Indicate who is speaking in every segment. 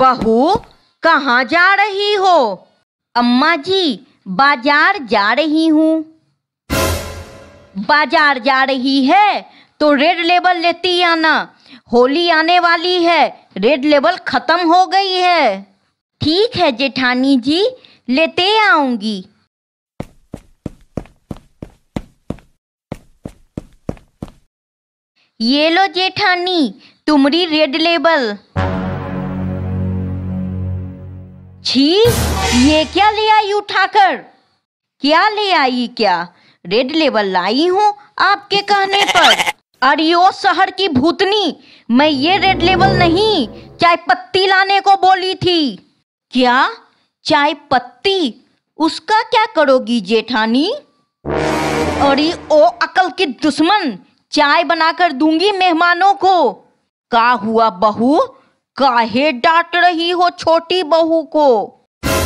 Speaker 1: बहू कहाँ जा रही हो अम्मा जी बाजार जा रही हूँ बाजार जा रही है तो रेड लेबल लेती आना होली आने वाली है रेड लेबल खत्म हो गई है ठीक है जेठानी जी लेते आऊंगी ये लो जेठानी तुमरी रेड लेबल छी ये क्या ले आई उठाकर क्या ले आई क्या रेड लेवल लाई हूँ आपके कहने पर अरे ओ शहर की भूतनी मैं ये रेड लेवल नहीं चाय पत्ती लाने को बोली थी क्या चाय पत्ती उसका क्या करोगी जेठानी अरे ओ अकल की दुश्मन चाय बनाकर दूंगी मेहमानों को का हुआ बहू काहे डांट रही हो छोटी बहू को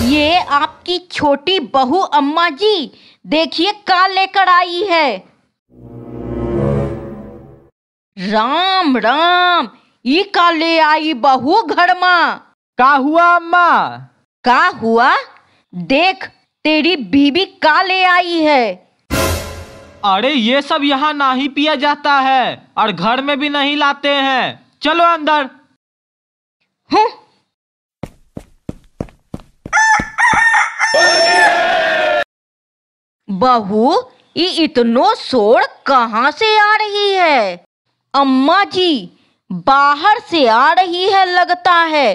Speaker 1: ये आपकी छोटी बहू अम्मा जी देखिए का लेकर आई है राम राम ई का ले आई बहू घर मा का हुआ अम्मा का हुआ देख तेरी बीबी का ले आई है
Speaker 2: अरे ये सब यहाँ ना ही पिया जाता है और घर में भी नहीं लाते हैं चलो अंदर
Speaker 1: बहू ये इतनो शोर कहाँ से आ रही है अम्मा जी बाहर से आ रही है लगता है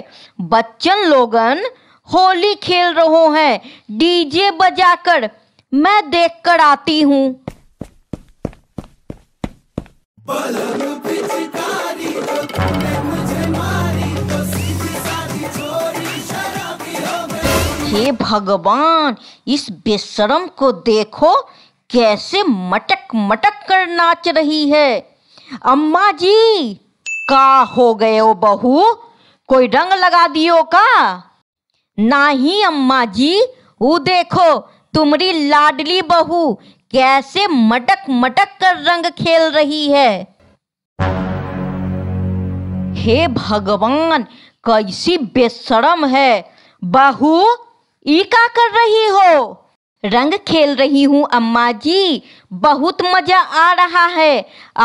Speaker 1: बच्चन लोगन होली खेल रहो हैं डीजे बजाकर मैं देखकर आती हूँ हे भगवान इस बेशरम को देखो कैसे मटक मटक कर नाच रही है अम्मा जी का हो गए ओ बहू कोई रंग लगा दियो का ना ही अम्मा जी वो देखो तुम्हारी लाडली बहू कैसे मटक मटक कर रंग खेल रही है हे भगवान कैसी बेशरम है बहू ई का कर रही हो रंग खेल रही हूँ अम्मा जी बहुत मजा आ रहा है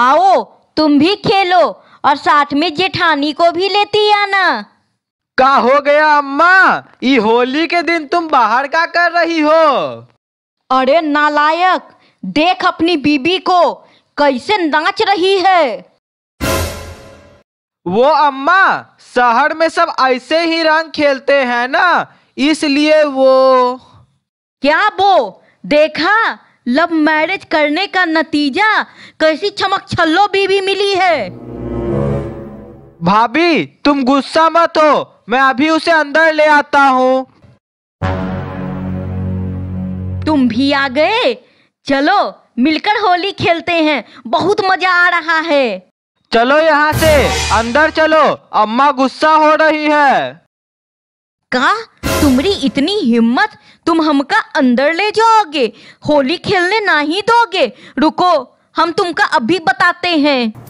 Speaker 1: आओ तुम भी खेलो और साथ में जेठानी को भी लेती आना
Speaker 2: का हो गया अम्मा ये होली के दिन तुम बाहर का कर रही हो अरे नालायक देख अपनी बीबी को
Speaker 1: कैसे नाच रही है
Speaker 2: वो अम्मा शहर में सब ऐसे ही रंग खेलते हैं ना इसलिए वो क्या वो देखा लव मैरिज करने का नतीजा
Speaker 1: कैसी चमक छल्लो बीवी मिली है
Speaker 2: भाभी तुम गुस्सा मत हो मैं अभी उसे अंदर ले आता हूँ तुम भी आ गए चलो मिलकर होली खेलते
Speaker 1: हैं बहुत मजा आ रहा है
Speaker 2: चलो यहाँ से अंदर चलो अम्मा गुस्सा हो रही है
Speaker 1: का तुम्हारी इतनी हिम्मत तुम हमका अंदर ले जाओगे होली खेलने ना ही दोगे रुको हम तुमका अभी बताते हैं